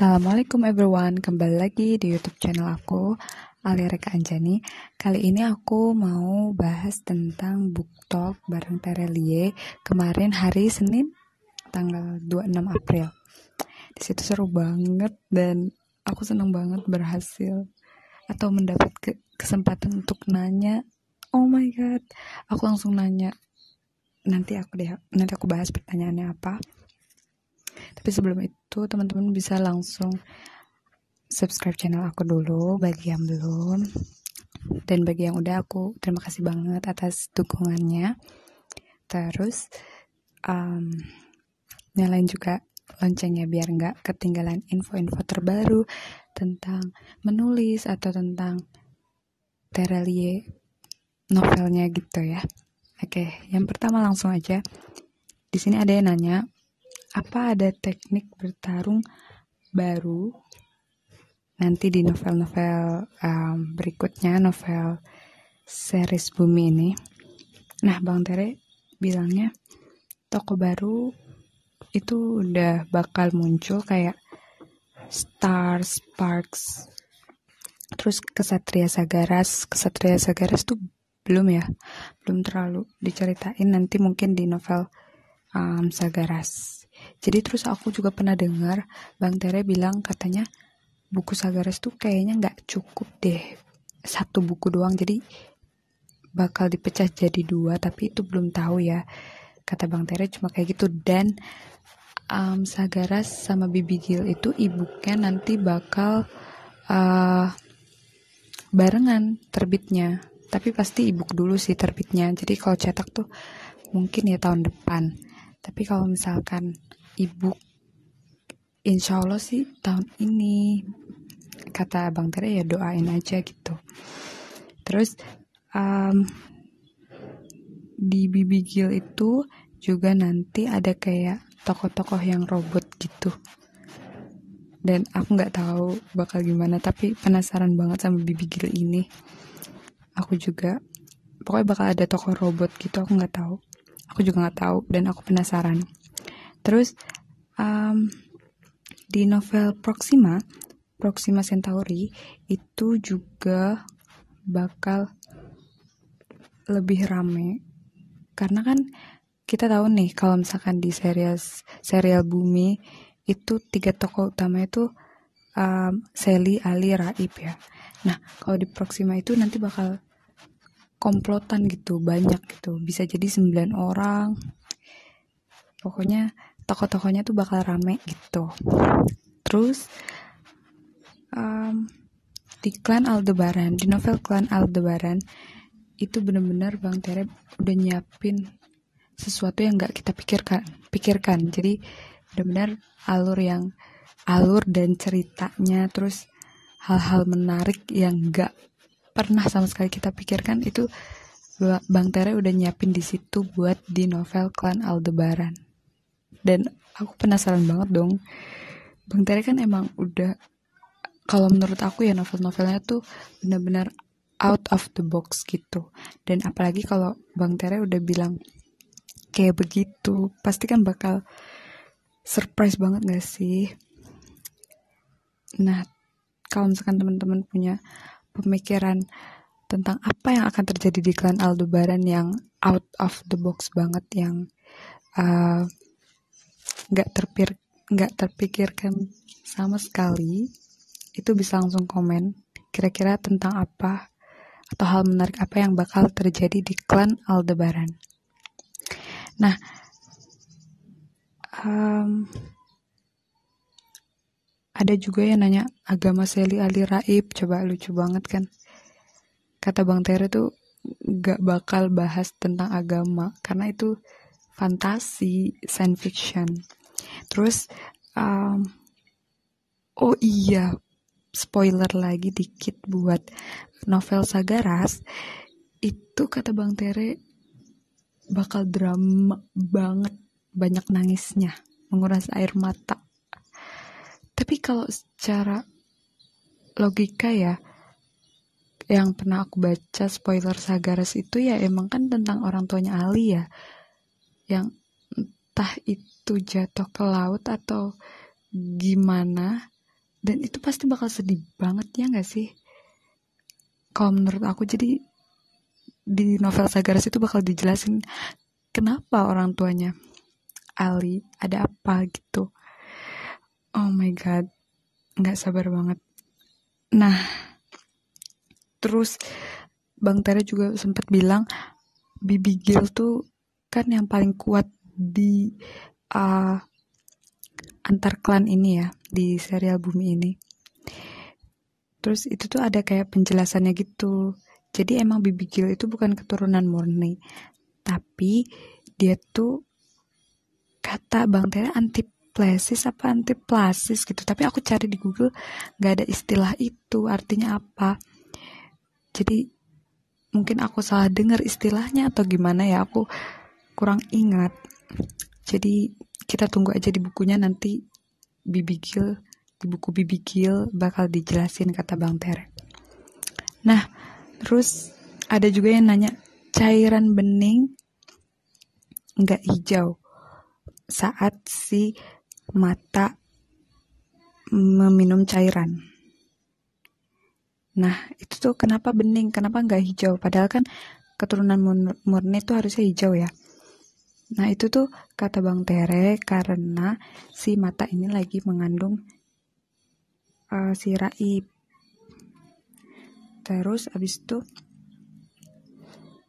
Assalamualaikum everyone, kembali lagi di YouTube channel aku, Alireka Anjani. Kali ini aku mau bahas tentang book talk bareng Terelie kemarin hari Senin tanggal 26 April. Di situ seru banget dan aku seneng banget berhasil atau mendapat ke kesempatan untuk nanya. Oh my god, aku langsung nanya. Nanti aku deh, nanti aku bahas pertanyaannya apa tapi sebelum itu teman-teman bisa langsung subscribe channel aku dulu bagi yang belum dan bagi yang udah aku terima kasih banget atas dukungannya. Terus um, nyalain juga loncengnya biar nggak ketinggalan info-info terbaru tentang menulis atau tentang Terelie novelnya gitu ya. Oke, yang pertama langsung aja. Di sini ada yang nanya, apa ada teknik bertarung baru nanti di novel-novel um, berikutnya novel series bumi ini nah bang Tere bilangnya toko baru itu udah bakal muncul kayak Star Sparks terus Kesatria Sagaras Kesatria Sagaras tuh belum ya belum terlalu diceritain nanti mungkin di novel um, Sagaras jadi terus aku juga pernah dengar Bang Tere bilang katanya buku Sagares tuh kayaknya nggak cukup deh satu buku doang. Jadi bakal dipecah jadi dua tapi itu belum tahu ya kata Bang Tere cuma kayak gitu dan um, Sagaras sama Bibi Gil itu ibunya e nanti bakal uh, barengan terbitnya tapi pasti ibu e dulu sih terbitnya jadi kalau cetak tuh mungkin ya tahun depan tapi kalau misalkan ibu insya Allah sih tahun ini kata Bang Tere ya doain aja gitu terus um, di Bibi Gil itu juga nanti ada kayak tokoh-tokoh yang robot gitu dan aku nggak tahu bakal gimana tapi penasaran banget sama Bibi Gil ini aku juga pokoknya bakal ada tokoh robot gitu aku nggak tahu aku juga nggak tahu dan aku penasaran terus um, di novel Proxima Proxima Centauri itu juga bakal lebih rame karena kan kita tahu nih kalau misalkan di serial serial bumi itu tiga tokoh utama itu um, Sally, Ali, Raib ya. Nah kalau di Proxima itu nanti bakal komplotan gitu banyak gitu bisa jadi 9 orang pokoknya toko-tokonya tuh bakal rame gitu terus um, di klan Aldebaran di novel klan Aldebaran itu bener-bener Bang Tere udah nyiapin sesuatu yang gak kita pikirkan pikirkan jadi bener-bener alur yang alur dan ceritanya terus hal-hal menarik yang gak pernah sama sekali kita pikirkan itu Bang Tere udah nyiapin di situ buat di novel Klan Aldebaran. Dan aku penasaran banget dong. Bang Tere kan emang udah kalau menurut aku ya novel-novelnya tuh benar-benar out of the box gitu. Dan apalagi kalau Bang Tere udah bilang kayak begitu, pasti kan bakal surprise banget gak sih? Nah, kalau misalkan teman-teman punya pemikiran tentang apa yang akan terjadi di klan Aldebaran yang out of the box banget yang eh, nggak uh, terpir nggak terpikirkan sama sekali itu bisa langsung komen kira-kira tentang apa atau hal menarik apa yang bakal terjadi di klan Aldebaran. Nah, um, ada juga yang nanya agama Seli Ali Raib, coba lucu banget kan. Kata Bang Tere tuh gak bakal bahas tentang agama karena itu fantasi science fiction. Terus um, oh iya spoiler lagi dikit buat novel Sagaras itu kata Bang Tere bakal drama banget banyak nangisnya menguras air mata tapi kalau secara logika ya yang pernah aku baca spoiler Sagaras itu ya emang kan tentang orang tuanya Ali ya yang entah itu jatuh ke laut atau gimana dan itu pasti bakal sedih banget ya gak sih kalau menurut aku jadi di novel Sagaras itu bakal dijelasin kenapa orang tuanya Ali ada apa gitu Oh my god, nggak sabar banget. Nah, terus Bang Tera juga sempat bilang Bibi Gil tuh kan yang paling kuat di uh, antar klan ini ya di serial Bumi ini. Terus itu tuh ada kayak penjelasannya gitu. Jadi emang Bibi Gil itu bukan keturunan murni, tapi dia tuh kata Bang Tera antip plesis apa antiplasis gitu tapi aku cari di Google nggak ada istilah itu artinya apa jadi mungkin aku salah dengar istilahnya atau gimana ya aku kurang ingat jadi kita tunggu aja di bukunya nanti bibigil di buku bibigil bakal dijelasin kata Bang Ter. nah terus ada juga yang nanya cairan bening nggak hijau saat si mata meminum cairan. Nah, itu tuh kenapa bening, kenapa nggak hijau? Padahal kan keturunan murni itu harusnya hijau ya. Nah, itu tuh kata Bang Tere karena si mata ini lagi mengandung uh, si Raib. Terus abis itu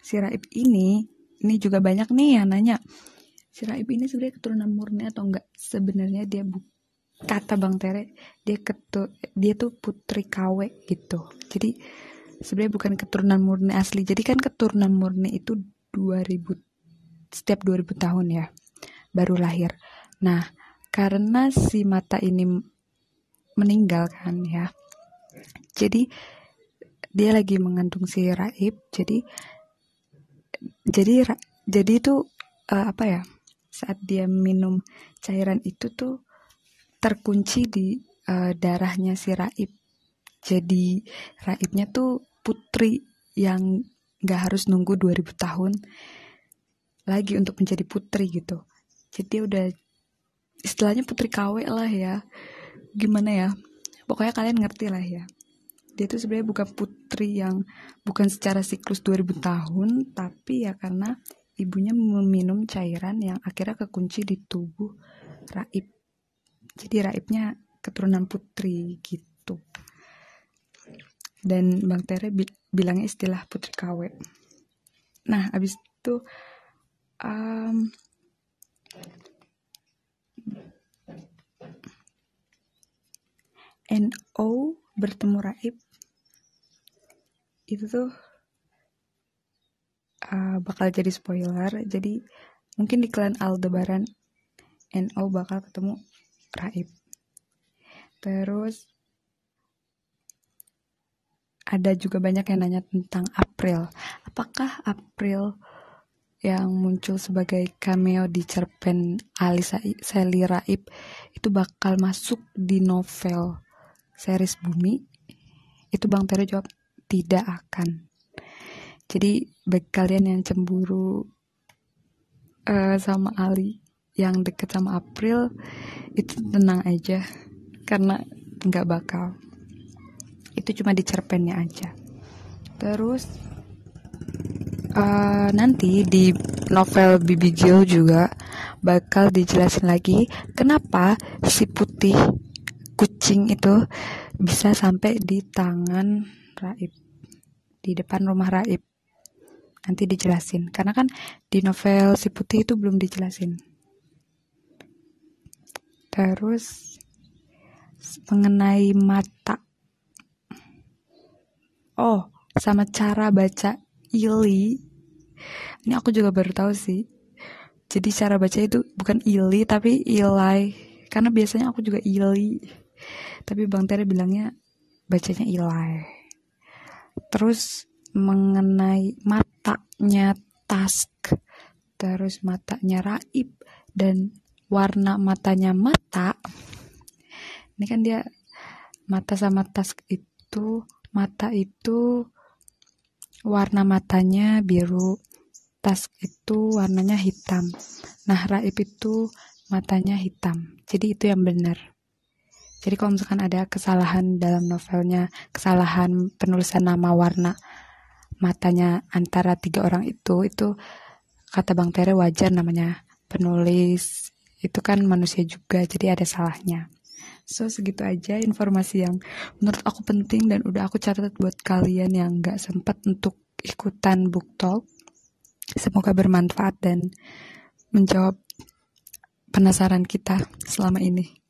si Raib ini, ini juga banyak nih yang nanya si Raib ini sebenarnya keturunan murni atau enggak sebenarnya dia bu kata Bang Tere dia ketu dia tuh putri KW gitu jadi sebenarnya bukan keturunan murni asli jadi kan keturunan murni itu 2000 setiap 2000 tahun ya baru lahir nah karena si mata ini meninggal kan ya jadi dia lagi mengandung si Raib jadi jadi jadi itu uh, apa ya saat dia minum cairan itu tuh terkunci di uh, darahnya si Raib. Jadi Raibnya tuh putri yang gak harus nunggu 2000 tahun lagi untuk menjadi putri gitu. Jadi udah istilahnya putri KW lah ya. Gimana ya? Pokoknya kalian ngerti lah ya. Dia tuh sebenarnya bukan putri yang bukan secara siklus 2000 tahun, tapi ya karena ibunya meminum cairan yang akhirnya kekunci di tubuh Raib. Jadi Raibnya keturunan putri gitu. Dan Bang Tere bi bilangnya istilah putri KW. Nah, abis itu um, NO bertemu Raib itu tuh uh, bakal jadi spoiler jadi mungkin di klan Aldebaran NO bakal ketemu Raib terus ada juga banyak yang nanya tentang April apakah April yang muncul sebagai cameo di cerpen Alisa Sally Raib itu bakal masuk di novel series Bumi? Itu Bang Tero jawab tidak akan. Jadi bagi kalian yang cemburu uh, sama Ali yang deket sama April itu tenang aja karena nggak bakal itu cuma di cerpennya aja terus uh, nanti di novel Bibi Gil juga bakal dijelasin lagi kenapa si putih kucing itu bisa sampai di tangan Raib di depan rumah Raib nanti dijelasin karena kan di novel si putih itu belum dijelasin terus mengenai mata oh sama cara baca ili ini aku juga baru tahu sih jadi cara baca itu bukan ili tapi ilai karena biasanya aku juga ili tapi bang Tere bilangnya bacanya ilai terus mengenai matanya task, terus matanya raib, dan warna matanya mata. Ini kan dia mata sama task itu, mata itu warna matanya biru, task itu warnanya hitam. Nah, raib itu matanya hitam. Jadi itu yang benar. Jadi kalau misalkan ada kesalahan dalam novelnya, kesalahan penulisan nama warna matanya antara tiga orang itu itu kata Bang Tere wajar namanya penulis itu kan manusia juga jadi ada salahnya so segitu aja informasi yang menurut aku penting dan udah aku catat buat kalian yang nggak sempat untuk ikutan book talk semoga bermanfaat dan menjawab penasaran kita selama ini.